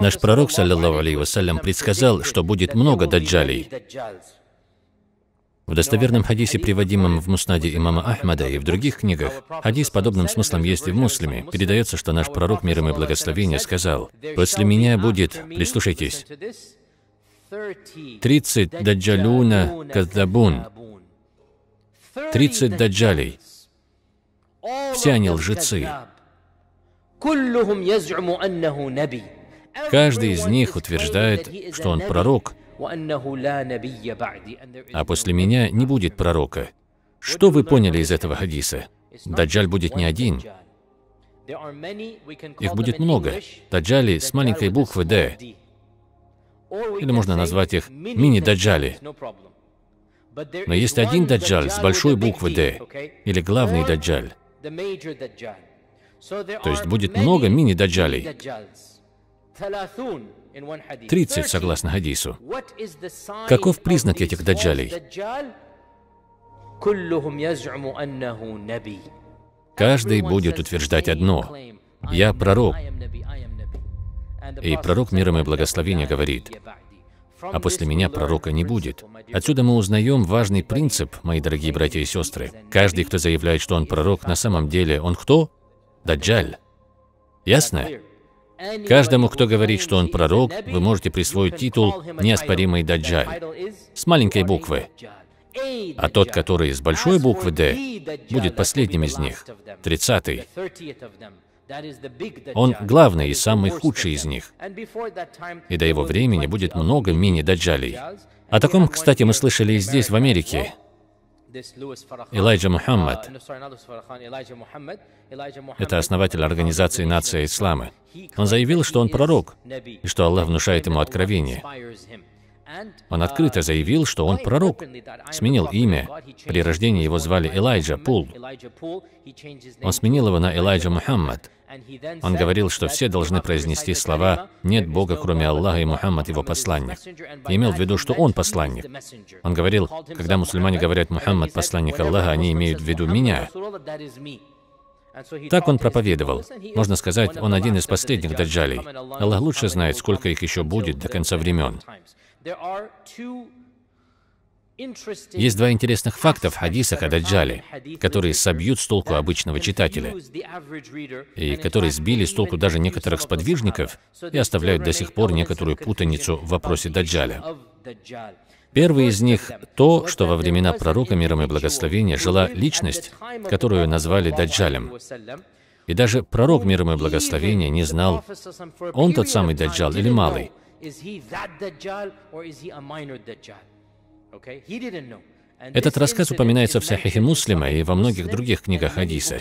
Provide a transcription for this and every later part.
Наш пророк, саллиллаху алейхи вассалям, предсказал, что будет много даджалей. В достоверном хадисе, приводимом в Муснаде имама Ахмада и в других книгах, хадис подобным смыслом есть и в муслиме, передается, что наш пророк, миром и благословение, сказал, «После меня будет, прислушайтесь, 30 даджалюна каддабун, 30 даджалей, все они лжецы». Каждый из них утверждает, что он пророк, а после меня не будет пророка. Что вы поняли из этого хадиса? Даджаль будет не один. Их будет много. Даджали с маленькой буквы «Д». Или можно назвать их мини-даджали. Но есть один даджаль с большой буквы «Д», или главный даджаль. То есть будет много мини-даджалей. 30, согласно хадису. Каков признак этих даджалей? Каждый будет утверждать одно. Я пророк. И пророк миром и благословения говорит, а после меня пророка не будет. Отсюда мы узнаем важный принцип, мои дорогие братья и сестры. Каждый, кто заявляет, что он пророк, на самом деле он кто? Даджаль. Ясно? Каждому, кто говорит, что он пророк, вы можете присвоить титул «Неоспоримый Даджаль» с маленькой буквы. А тот, который с большой буквы «Д», будет последним из них, тридцатый. Он главный и самый худший из них. И до его времени будет много мини-даджалей. О таком, кстати, мы слышали и здесь, в Америке. Элайджа Мухаммад, uh, это основатель организации «Нация Ислама», он заявил, что он пророк, и что Аллах внушает ему откровение. Он открыто заявил, что он пророк, сменил имя. При рождении его звали Элайджа Пул. Он сменил его на Элайджа Мухаммад. Он говорил, что все должны произнести слова «Нет Бога, кроме Аллаха, и Мухаммад его посланник». И имел в виду, что он посланник. Он говорил, когда мусульмане говорят «Мухаммад посланник Аллаха», они имеют в виду меня. Так он проповедовал. Можно сказать, он один из последних даджалей. Аллах лучше знает, сколько их еще будет до конца времен. Есть два интересных факта в хадисах о Даджале, которые собьют с толку обычного читателя, и которые сбили с толку даже некоторых сподвижников и оставляют до сих пор некоторую путаницу в вопросе Даджаля. Первый из них — то, что во времена пророка миром и благословения жила личность, которую назвали Даджалем. И даже пророк миром и благословения не знал, он тот самый Даджал или малый. Этот рассказ упоминается в Сахихе Муслима и во многих других книгах Хадиса.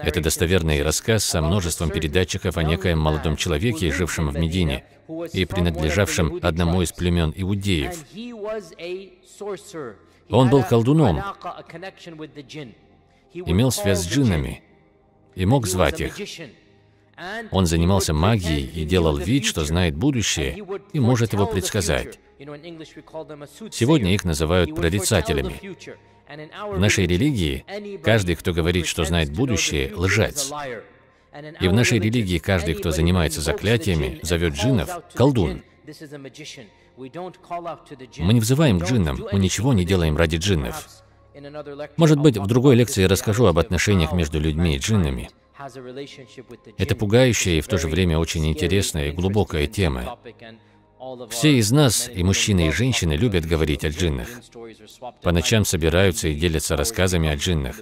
Это достоверный рассказ со множеством передатчиков о некоем молодом человеке, жившем в Медине и принадлежавшем одному из племен иудеев. Он был колдуном, имел связь с джиннами и мог звать их. Он занимался магией и делал вид, что знает будущее и может его предсказать. Сегодня их называют прорицателями. В нашей религии каждый, кто говорит, что знает будущее, лжец. И в нашей религии каждый, кто занимается заклятиями, зовет джинов, колдун. Мы не взываем к джиннам, мы ничего не делаем ради джиннов. Может быть, в другой лекции я расскажу об отношениях между людьми и джиннами. Это пугающая и в то же время очень интересная и глубокая тема. Все из нас, и мужчины, и женщины, любят говорить о джиннах. По ночам собираются и делятся рассказами о джиннах.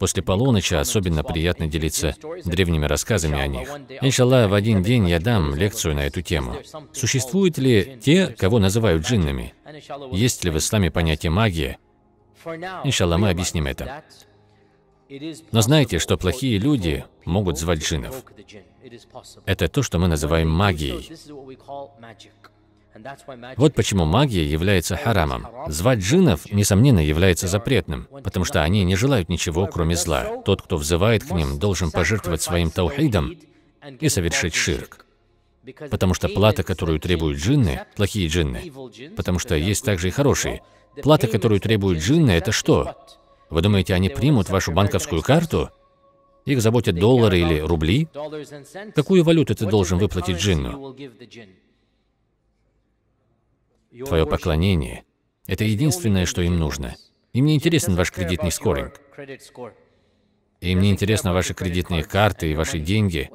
После полуночи особенно приятно делиться древними рассказами о них. Иншаллах, в один день я дам лекцию на эту тему. Существуют ли те, кого называют джиннами? Есть ли в исламе понятие магия? Иншаллах, мы объясним это. Но знаете, что плохие люди могут звать джинов. Это то, что мы называем магией. Вот почему магия является харамом. Звать джинов, несомненно, является запретным, потому что они не желают ничего, кроме зла. Тот, кто взывает к ним, должен пожертвовать своим таухидом и совершить ширк. Потому что плата, которую требуют джинны, плохие джинны, потому что есть также и хорошие, плата, которую требуют джинны, это что? Вы думаете, они примут вашу банковскую карту? Их заботят доллары или рубли? Какую валюту ты должен выплатить джинну? Твое поклонение — это единственное, что им нужно. Им не интересен ваш кредитный скоринг. Им не интересны ваши кредитные карты и ваши деньги.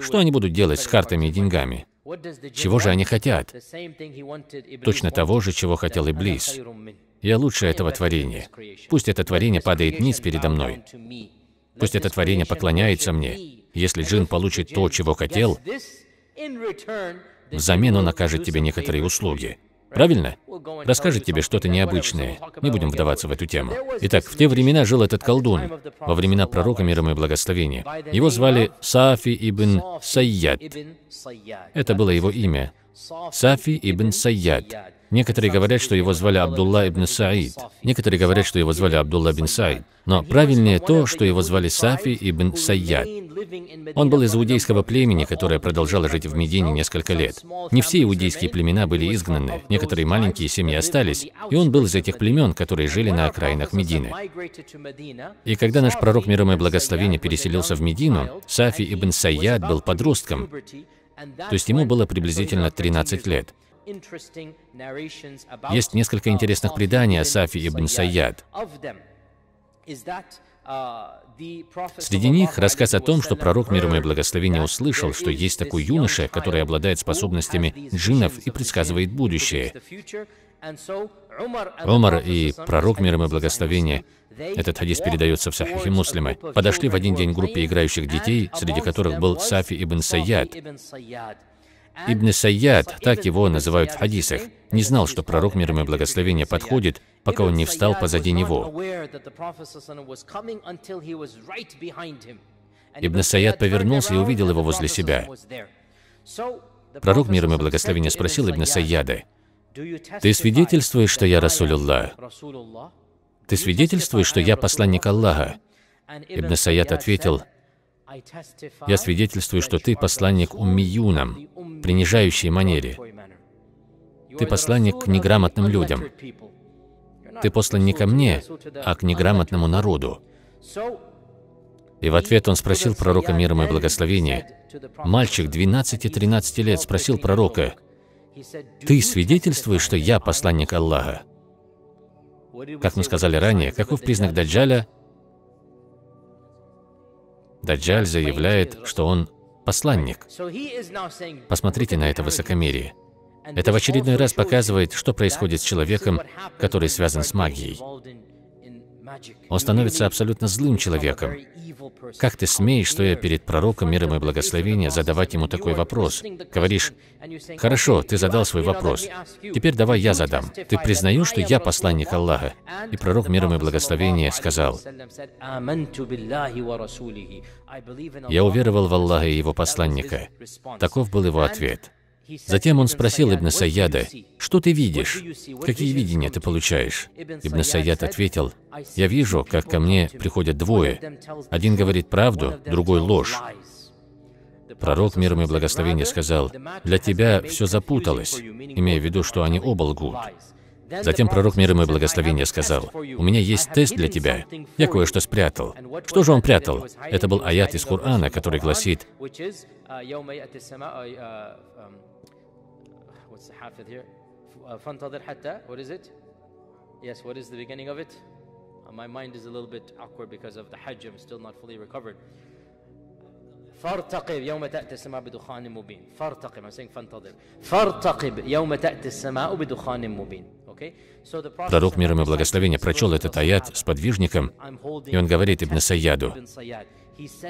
Что они будут делать с картами и деньгами? Чего же они хотят? Точно того же, чего хотел и Близ. Я лучше этого творения. Пусть это творение падает низ передо мной. Пусть это творение поклоняется мне. Если джин получит то, чего хотел, взамен он окажет тебе некоторые услуги. Правильно? Расскажет тебе что-то необычное. Не будем вдаваться в эту тему. Итак, в те времена жил этот колдун, во времена пророка миром и благословения. Его звали Сафи ибн Сайяд. Это было его имя. Сафи ибн Сайяд. Некоторые говорят, что его звали Абдулла ибн Саид. Некоторые говорят, что его звали Абдулла бин Саид. Но правильнее то, что его звали Сафи ибн Саяд. Он был из иудейского племени, которое продолжало жить в Медине несколько лет. Не все иудейские племена были изгнаны, некоторые маленькие семьи остались, и он был из этих племен, которые жили на окраинах Медины. И когда наш пророк миром и благословение переселился в Медину, Сафи ибн Саяд был подростком, то есть ему было приблизительно 13 лет. Есть несколько интересных преданий о Сафи ибн Саяд. Uh, среди них рассказ о том, что пророк мир и благословение услышал, что есть такой юноша, который обладает способностями джинов и предсказывает будущее. Умар и пророк мир и благословение, этот хадис передается в Сахихе Муслима, подошли в один день группе играющих детей, среди которых был Сафи ибн Саяд. Ибн Саяд, так его называют в хадисах, не знал, что пророк мир и благословение подходит, пока он не встал позади него. Ибн Саяд повернулся и увидел его возле себя. Пророк мир и благословение спросил Ибн Саяда, «Ты свидетельствуешь, что я Расулюллах? Ты свидетельствуешь, что я посланник Аллаха?» Ибн Саяд ответил, я свидетельствую, что ты посланник уммиюнам, принижающей манере. Ты посланник к неграмотным людям. Ты послан не ко мне, а к неграмотному народу. И в ответ он спросил пророка мира и благословения. Мальчик 12-13 лет спросил пророка, «Ты свидетельствуешь, что я посланник Аллаха?» Как мы сказали ранее, каков признак Даджаля – Даджаль заявляет, что он посланник. Посмотрите на это высокомерие. Это в очередной раз показывает, что происходит с человеком, который связан с магией. Он становится абсолютно злым человеком. Как ты смеешь, стоя перед пророком миром и благословения, задавать ему такой вопрос? Говоришь, хорошо, ты задал свой вопрос, теперь давай я задам. Ты признаешь, что я посланник Аллаха? И пророк миром и благословения сказал, я уверовал в Аллаха и его посланника. Таков был его ответ. Затем он спросил Ибн Саяда, «Что ты видишь? Какие видения ты получаешь?» Ибн Саяд ответил, «Я вижу, как ко мне приходят двое. Один говорит правду, другой – ложь. Пророк, мир ему и благословение, сказал, «Для тебя все запуталось», имея в виду, что они оба лгут. Затем пророк мир ему и благословение, сказал, «У меня есть тест для тебя. Я кое-что спрятал». Что же он прятал? Это был аят из Корана, который гласит, My mind is a little bit awkward because of the Hajj. I'm still not fully recovered. فارتقب يوم تأتي السماء بدخان مبين فارتقب I'm saying فانتظر فارتقب يوم تأتي السماء بدخان مبين Пророк миром и благословения прочел этот аят с подвижником, и он говорит Ибн Саяду,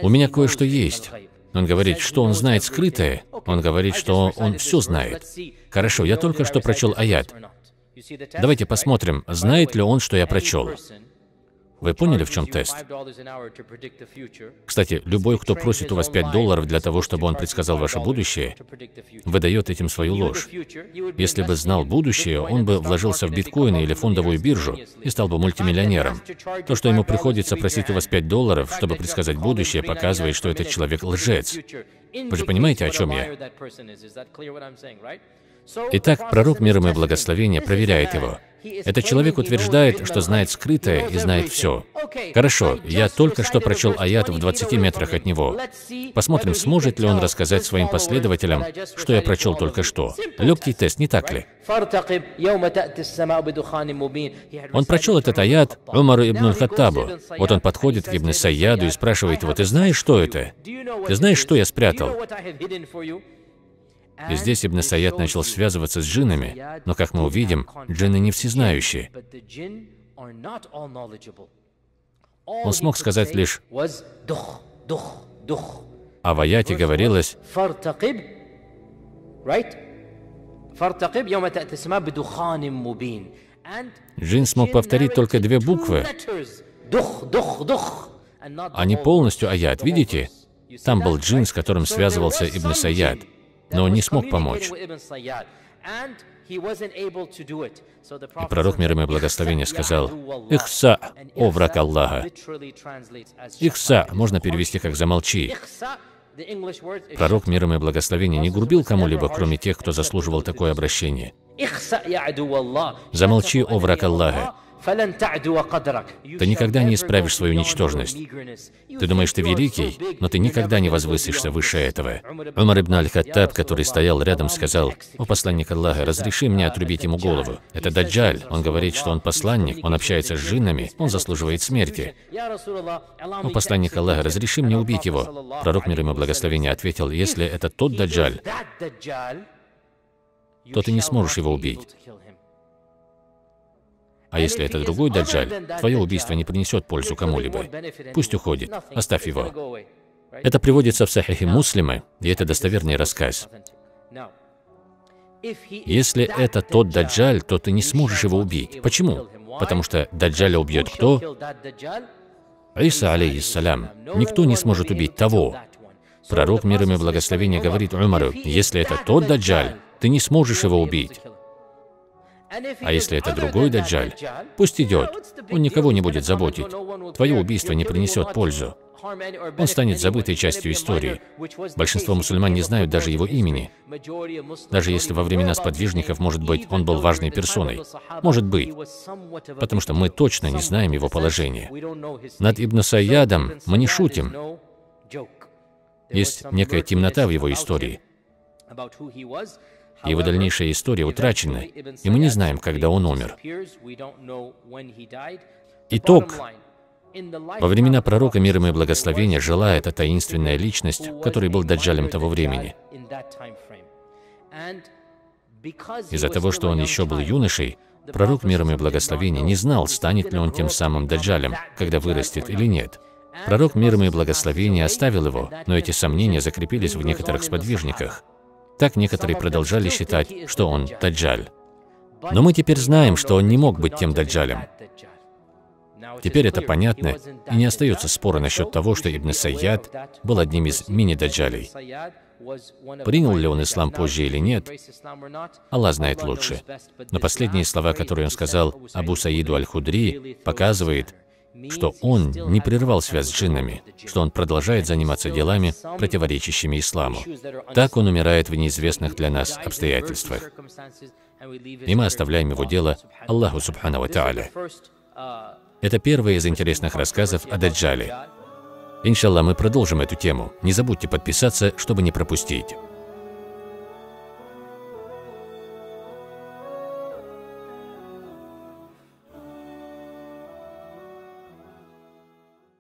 «У меня кое-что есть». Он говорит, что он знает скрытое, он говорит, что он все знает. Хорошо, я только что прочел аят. Давайте посмотрим, знает ли он, что я прочел. Вы поняли, в чем тест? Кстати, любой, кто просит у вас 5 долларов для того, чтобы он предсказал ваше будущее, выдает этим свою ложь. Если бы знал будущее, он бы вложился в биткоины или фондовую биржу и стал бы мультимиллионером. То, что ему приходится просить у вас 5 долларов, чтобы предсказать будущее, показывает, что этот человек лжец. Вы же понимаете, о чем я? Итак, пророк миром и благословения проверяет его. Этот человек утверждает, что знает скрытое и знает все. Хорошо, я только что прочел аят в 20 метрах от него. Посмотрим, сможет ли он рассказать своим последователям, что я прочел только что. Легкий тест, не так ли? Он прочел этот аят Умару ибн Хаттабу. Вот он подходит к Ибн Саяду и спрашивает его, «Ты знаешь, что это? Ты знаешь, что я спрятал?» И здесь Ибн Саят начал связываться с джиннами, но, как мы увидим, джинны не всезнающие. Он смог сказать лишь дух, а в аяте говорилось, Джин смог повторить только две буквы, а не полностью аят. Видите? Там был джин, с которым связывался Ибн Саяд но он не смог помочь. И пророк, мир ему благословение, сказал, «Ихса, о враг Аллаха!» «Ихса» можно перевести как «замолчи». Пророк, мир ему благословение, не грубил кому-либо, кроме тех, кто заслуживал такое обращение. «Замолчи, о враг Аллаха!» Ты никогда не исправишь свою ничтожность. Ты думаешь, ты великий, но ты никогда не возвысишься выше этого. Умар ибн аль-Хаттаб, который стоял рядом, сказал, «О посланник Аллаха, разреши мне отрубить ему голову. Это даджаль. Он говорит, что он посланник, он общается с джиннами, он заслуживает смерти. О посланник Аллаха, разреши мне убить его». Пророк мир ему благословение ответил, «Если это тот даджаль, то ты не сможешь его убить. А если это другой даджаль, твое убийство не принесет пользу кому-либо. Пусть уходит, оставь его. Это приводится в Сахихе Муслимы, и это достоверный рассказ. Если это тот даджаль, то ты не сможешь его убить. Почему? Потому что даджаля убьет кто? Иса, алейхиссалям. Никто не сможет убить того. Пророк мир и благословения говорит Умару, если это тот даджаль, ты не сможешь его убить. А если это другой даджаль, пусть идет. Он никого не будет заботить. Твое убийство не принесет пользу. Он станет забытой частью истории. Большинство мусульман не знают даже его имени. Даже если во времена сподвижников, может быть, он был важной персоной. Может быть. Потому что мы точно не знаем его положение. Над Ибн Саядом мы не шутим. Есть некая темнота в его истории его дальнейшая история утрачена, и мы не знаем, когда он умер. Итог. Во времена пророка мир им и благословения жила эта таинственная личность, который был даджалем того времени. Из-за того, что он еще был юношей, пророк миром и благословения не знал, станет ли он тем самым даджалем, когда вырастет или нет. Пророк миром и благословения оставил его, но эти сомнения закрепились в некоторых сподвижниках. Так некоторые продолжали считать, что он Даджаль. Но мы теперь знаем, что он не мог быть тем Даджалем. Теперь это понятно, и не остается спора насчет того, что Ибн Сайяд был одним из мини-даджалей. Принял ли он ислам позже или нет, Аллах знает лучше. Но последние слова, которые он сказал Абу Саиду Аль-Худри, показывает, что он не прервал связь с джиннами, что он продолжает заниматься делами, противоречащими исламу. Так он умирает в неизвестных для нас обстоятельствах. И мы оставляем его дело Аллаху Субхану Ва Это первый из интересных рассказов о Даджале. Иншаллах, мы продолжим эту тему. Не забудьте подписаться, чтобы не пропустить.